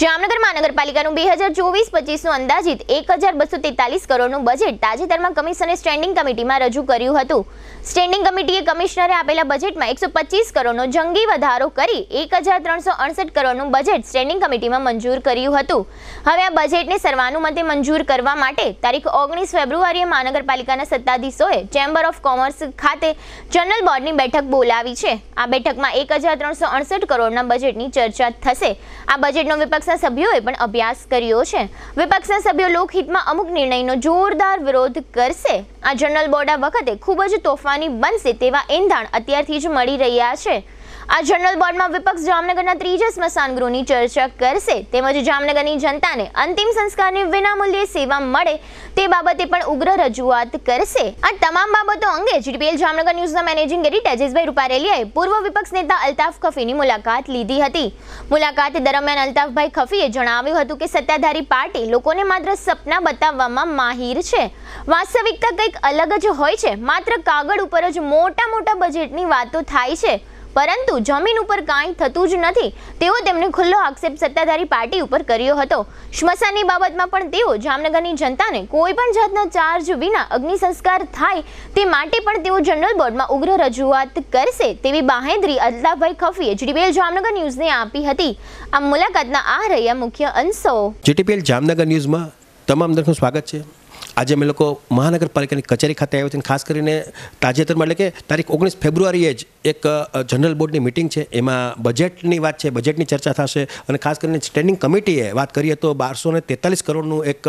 જામનગર મહાનગરપાલિકાનું બે હજાર ચોવીસ પચીસનું અંદાજિત એક હજાર બસો તેતાલીસ કરોડનું બજેટ તાજેતરમાં કમિશને સ્ટેન્ડિંગ કમિટીમાં રજૂ કર્યું હતું સ્ટેન્ડિંગ કમિટીએ કમિશનરે આપેલા બજેટમાં એકસો પચીસ કરોડનો જંગી વધારો કરી એક હજાર ત્રણસો અડસઠ કરોડનું બજેટ સ્ટેન્ડિંગ કમિટીમાં મંજૂર કર્યું હતું હવે આ બજેટને સર્વાનુમતે મંજૂર કરવા માટે તારીખ ઓગણીસ ફેબ્રુઆરીએ મહાનગરપાલિકાના સત્તાધીશોએ ચેમ્બર ઓફ કોમર્સ ખાતે જનરલ બોર્ડની બેઠક બોલાવી છે આ બેઠકમાં એક હજાર ત્રણસો અડસઠ કરોડના બજેટની ચર્ચા થશે આ બજેટનો વિપક્ષ વિપક્ષના સભ્યોએ પણ અભ્યાસ કર્યો છે વિપક્ષના સભ્યો લોકહિતમાં અમુક નિર્ણયનો જોરદાર વિરોધ કરશે આ જનરલ બોર્ડા વખતે ખૂબ જ તોફાની બનશે તેવા એંધાણ અત્યારથી જ મળી રહ્યા છે આ જનરલ બોર્ડમાં વિપક્ષ જામનગરના ત્રીજા સ્મશાન ગૃહની ચર્ચા કરશે તેમજ જામનગરની જનતાને અંતિમ સંસ્કારની વિનામૂલ્યે સેવા મળે તે બાબતે પણ ઉગ્ર રજૂઆત કરશે આ તમામ બાબતો અંગે જીટીપીએલ જામનગર ન્યૂઝના મેનેજિંગ એડિટર જયેશભાઈ રૂપારેલિયાએ પૂર્વ વિપક્ષ નેતા અલ્તાફ કફીની મુલાકાત લીધી હતી મુલાકાત દરમિયાન અલ્તાફભાઈ ખફીએ જણાવ્યું હતું કે સત્તાધારી પાર્ટી લોકોને માત્ર સપના બતાવવામાં માહિર છે વાસ્તવિકતા કંઈક અલગ જ હોય છે માત્ર કાગળ ઉપર જ મોટા મોટા બજેટની વાતો થાય છે પરંતુ જમીન ઉપર કાંઈ થતું જ નથી તેવો તેમને ખુલ્લો આક્ષેપ સત્તાધારી પાર્ટી ઉપર કર્યો હતો સ્મશાનની બાબતમાં પણ તેઓ જામનગરની જનતાને કોઈ પણ જાતના ચાર્જ વિના અગ્નિ સંસ્કાર થાય તે માટે પણ તેઓ જનરલ બોર્ડમાં ઉગ્ર રજૂઆત કરશે તેવી બાહેંધરી અલ્તાભાઈ ખફીએ જીટીપીએલ જામનગર ન્યૂઝને આપી હતી આ મુલાકાતના આ રહ્યા મુખ્ય અંશો જીટીપીએલ જામનગર ન્યૂઝમાં તમામ દર્શકનું સ્વાગત છે આજે અમે લોકો મહાનગરપાલિકાની કચેરી ખાતે આવ્યા છીએ ખાસ કરીને તાજેતરમાં એટલે કે તારીખ ઓગણીસ ફેબ્રુઆરીએ જ એક જનરલ બોર્ડની મિટિંગ છે એમાં બજેટની વાત છે બજેટની ચર્ચા થશે અને ખાસ કરીને સ્ટેન્ડિંગ કમિટીએ વાત કરીએ તો બારસો ને તેતાલીસ કરોડનું એક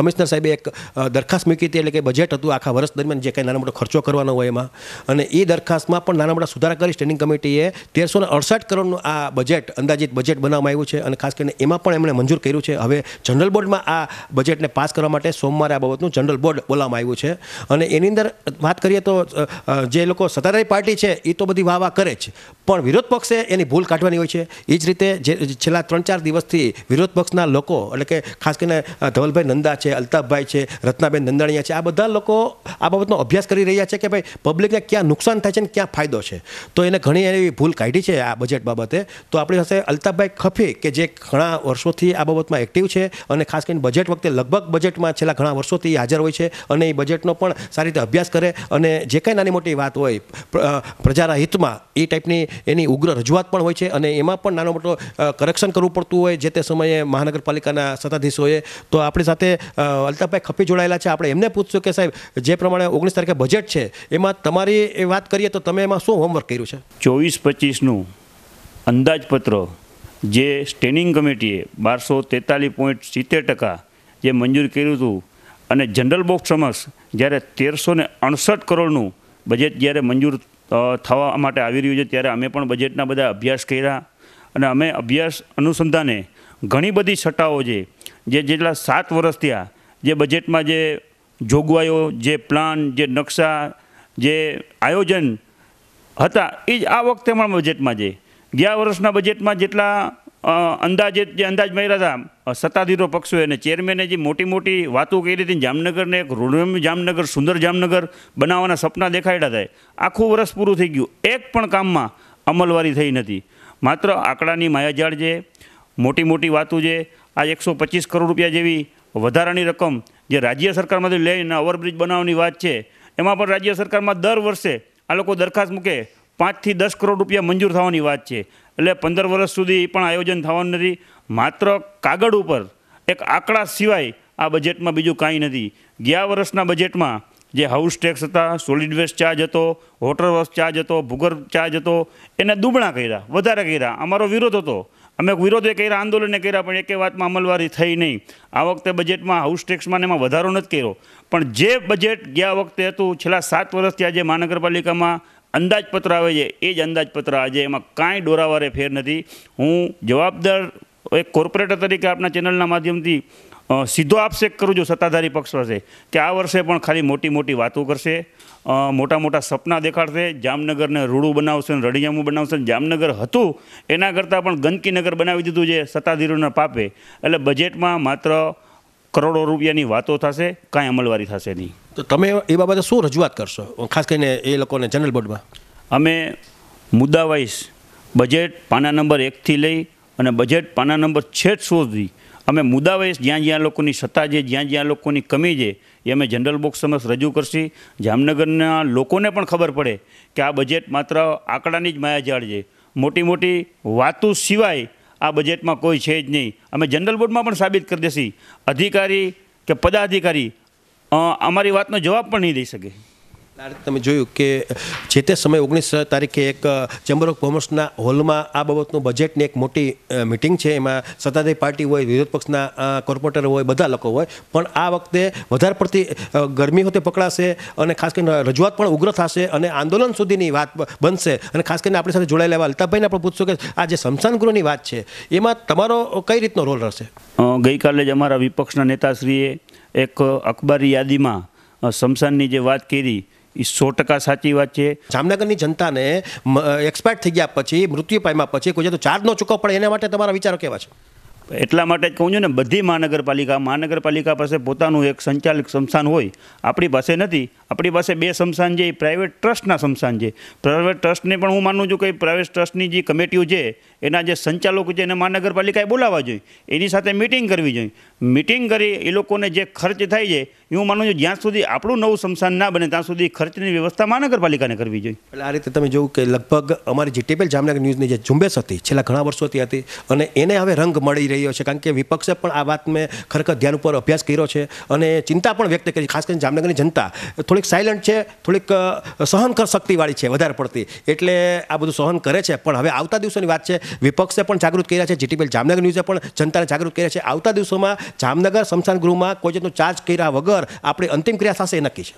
કમિશનર સાહેબે એક દરખાસ્ત મૂકી હતી એટલે કે બજેટ હતું આખા વર્ષ દરમિયાન જે કંઈ નાના મોટો ખર્ચો કરવાનો હોય એમાં અને એ દરખાસ્તમાં પણ નાના મોટા સુધારા કરી સ્ટેન્ડિંગ કમિટીએ તેરસો ને અડસઠ કરોડનું આ બજેટ અંદાજિત બજેટ બનાવવામાં આવ્યું છે અને ખાસ કરીને એમાં પણ એમણે મંજૂર કર્યું છે હવે જનરલ બોર્ડમાં આ બજેટને પાસ કરવા માટે સોમવાર સોમવારે આ બાબતનું જનરલ બોર્ડ બોલાવવામાં આવ્યું છે અને એની અંદર વાત કરીએ તો જે લોકો સત્તાધારી પાર્ટી છે એ તો બધી વાહ વાહ કરે જ પણ વિરોધ પક્ષે એની ભૂલ કાઢવાની હોય છે એ જ રીતે જે છેલ્લા ત્રણ ચાર દિવસથી વિરોધ પક્ષના લોકો એટલે કે ખાસ કરીને ધવલભાઈ નંદા છે અલ્તાફભાઈ છે રત્નાબેન નંદાણીયા છે આ બધા લોકો આ બાબતનો અભ્યાસ કરી રહ્યા છે કે ભાઈ પબ્લિકને ક્યાં નુકસાન થાય છે ને ક્યાં ફાયદો છે તો એને ઘણી એવી ભૂલ કાઢી છે આ બજેટ બાબતે તો આપણી પાસે અલ્તાફભાઈ ખફી કે જે ઘણા વર્ષોથી આ બાબતમાં એક્ટિવ છે અને ખાસ કરીને બજેટ વખતે લગભગ બજેટમાં છેલ્લા ઘણા વર્ષોથી હાજર હોય છે અને એ બજેટનો પણ સારી રીતે અભ્યાસ કરે અને જે કાંઈ નાની મોટી વાત હોય પ્રજાના હિતમાં એ ટાઈપની એની ઉગ્ર રજૂઆત પણ હોય છે અને એમાં પણ નાનો મોટો કરેક્શન કરવું પડતું હોય જે તે સમયે મહાનગરપાલિકાના સત્તાધીશોએ તો આપણી સાથે અલ્તાફભાઈ ખપી જોડાયેલા છે આપણે એમને પૂછશું કે સાહેબ જે પ્રમાણે ઓગણીસ તારીખે બજેટ છે એમાં તમારી એ વાત કરીએ તો તમે એમાં શું હોમવર્ક કર્યું છે ચોવીસ પચીસનું અંદાજપત્ર જે સ્ટેન્ડિંગ કમિટીએ બારસો તેતાલીસ પોઈન્ટ સિત્તેર ટકા જે મંજૂર કર્યું હતું અને જનરલ બોક્સ સમક્ષ જ્યારે તેરસો ને અડસઠ કરોડનું બજેટ જ્યારે મંજૂર થવા માટે આવી રહ્યું છે ત્યારે અમે પણ બજેટના બધા અભ્યાસ કર્યા અને અમે અભ્યાસ અનુસંધાને ઘણી બધી સટ્ટાઓ છે જે જેટલા સાત વર્ષ થયા જે બજેટમાં જે જોગવાઈઓ જે પ્લાન જે નકશા જે આયોજન હતા એ જ આ વખતે પણ બજેટમાં છે ગયા વર્ષના બજેટમાં જેટલા અંદાજે જે અંદાજ મળ્યા હતા સત્તાધીરો પક્ષો અને ચેરમેને જે મોટી મોટી વાતો કરી હતી જામનગરને એક રૂણમ જામનગર સુંદર જામનગર બનાવવાના સપના દેખાડ્યા હતા આખું વર્ષ પૂરું થઈ ગયું એક પણ કામમાં અમલવારી થઈ નથી માત્ર આંકડાની માયાજાળ છે મોટી મોટી વાતો છે આ એકસો પચીસ કરોડ રૂપિયા જેવી વધારાની રકમ જે રાજ્ય સરકારમાંથી લઈને ઓવરબ્રિજ બનાવવાની વાત છે એમાં પણ રાજ્ય સરકારમાં દર વર્ષે આ લોકો દરખાસ્ત મૂકે પાંચથી દસ કરોડ રૂપિયા મંજૂર થવાની વાત છે એટલે પંદર વર્ષ સુધી પણ આયોજન થવાનું નથી માત્ર કાગળ ઉપર એક આંકડા સિવાય આ બજેટમાં બીજું કાંઈ નથી ગયા વર્ષના બજેટમાં જે હાઉસ ટેક્સ હતા સોલિડ વેસ્ટ ચાર્જ હતો વોટર વસ્ટ ચાર્જ હતો ભૂગર્ભ ચાર્જ હતો એને દુબળા કર્યા વધારે કર્યા અમારો વિરોધ હતો અમે વિરોધ એ કર્યા આંદોલને કર્યા પણ એકે વાતમાં અમલવારી થઈ નહીં આ વખતે બજેટમાં હાઉસ ટેક્સમાં એમાં વધારો નથી કર્યો પણ જે બજેટ ગયા વખતે હતું છેલ્લા સાત વર્ષથી આજે મહાનગરપાલિકામાં અંદાજપત્ર આવે છે એ જ અંદાજપત્ર આજે એમાં કાંઈ ડોરાવારે ફેર નથી હું જવાબદાર એક કોર્પોરેટર તરીકે આપના ચેનલના માધ્યમથી સીધો આપશેક કરું છું સત્તાધારી પક્ષ પાસે કે આ વર્ષે પણ ખાલી મોટી મોટી વાતો કરશે મોટા મોટા સપના દેખાડશે જામનગરને રૂડું બનાવશે ને રડિયામું બનાવશે ને જામનગર હતું એના કરતાં પણ ગંદકી નગર બનાવી દીધું છે સત્તાધીરોના પાપે એટલે બજેટમાં માત્ર કરોડો રૂપિયાની વાતો થશે કાંઈ અમલવારી થશે નહીં તો તમે એ બાબતે શું રજૂઆત કરશો ખાસ કરીને એ લોકોને જનરલ બોર્ડમાં અમે મુદ્દા મુદ્દાવાઇઝ બજેટ પાના નંબર એકથી લઈ અને બજેટ પાના નંબર છેઠ સુધી અમે મુદ્દાવેશ જ્યાં જ્યાં લોકોની સત્તા છે જ્યાં જ્યાં લોકોની કમી છે એ અમે જનરલ બોક્સ સમક્ષ રજૂ કરશી જામનગરના લોકોને પણ ખબર પડે કે આ બજેટ માત્ર આંકડાની જ માયાજાળ છે મોટી મોટી વાતો સિવાય આ બજેટમાં કોઈ છે જ નહીં અમે જનરલ બોર્ડમાં પણ સાબિત કરી દેશી અધિકારી કે પદાધિકારી અમારી વાતનો જવાબ પણ નહીં દઈ શકે તમે જોયું કે જે તે સમયે ઓગણીસ તારીખે એક ચેમ્બર ઓફ કોમર્સના હોલમાં આ બાબતનું બજેટની એક મોટી મિટિંગ છે એમાં સત્તાધારી પાર્ટી હોય વિરોધ પક્ષના કોર્પોરેટર હોય બધા લોકો હોય પણ આ વખતે વધારે પડતી ગરમી હોતે પકડાશે અને ખાસ કરીને રજૂઆત પણ ઉગ્ર થશે અને આંદોલન સુધીની વાત બનશે અને ખાસ કરીને આપણી સાથે જોડાયેલા એવા અલ્તાભાઈને આપણે પૂછશું કે આ જે શમશાન ગૃહની વાત છે એમાં તમારો કઈ રીતનો રોલ રહેશે ગઈકાલે જ અમારા વિપક્ષના નેતાશ્રીએ એક અખબારી યાદીમાં શમશાનની જે વાત કરી એ સો ટકા સાચી વાત છે જામનગરની જનતાને એક્સપાયર્ડ થઈ ગયા પછી મૃત્યુ પામ્યા પછી કોઈ તો ચાર્જ નો ચૂકવવો પડે એના માટે તમારા વિચારો કેવા છે એટલા માટે જ કહું છું ને બધી મહાનગરપાલિકા મહાનગરપાલિકા પાસે પોતાનું એક સંચાલિત સંસ્થાન હોય આપણી પાસે નથી આપણી પાસે બે સંસ્થાન છે એ પ્રાઇવેટ ટ્રસ્ટના સંસ્થાન છે પ્રાઇવેટ ટ્રસ્ટને પણ હું માનું છું કે પ્રાઇવેટ ટ્રસ્ટની જે કમિટીઓ છે એના જે સંચાલકો છે એને મહાનગરપાલિકાએ બોલાવવા જોઈએ એની સાથે મિટિંગ કરવી જોઈએ મિટિંગ કરી એ લોકોને જે ખર્ચ થાય છે એ હું માનું છું જ્યાં સુધી આપણું નવું સંસ્થાન ના બને ત્યાં સુધી ખર્ચની વ્યવસ્થા મહાનગરપાલિકાને કરવી જોઈએ એટલે આ રીતે તમે જોયું કે લગભગ અમારી જે ટેબલ જામનગર ન્યૂઝની જે ઝુંબેશ હતી છેલ્લા ઘણા વર્ષોથી હતી અને એને હવે રંગ મળી રહ્યો છે કારણ કે વિપક્ષે પણ આ વાતને ખરેખર ધ્યાન ઉપર અભ્યાસ કર્યો છે અને ચિંતા પણ વ્યક્ત કરી ખાસ કરીને જામનગરની જનતા થોડીક સાયલન્ટ છે થોડીક સહન શક્તિવાળી છે વધારે પડતી એટલે આ બધું સહન કરે છે પણ હવે આવતા દિવસોની વાત છે વિપક્ષે પણ જાગૃત કર્યા છે જીટીપીએલ જામનગર ન્યૂઝે પણ જનતાને જાગૃત કર્યા છે આવતા દિવસોમાં જામનગર સ્મશાન ગૃહમાં કોઈ જાતનો ચાર્જ કર્યા વગર આપણી અંતિમ ક્રિયા થશે એ નક્કી છે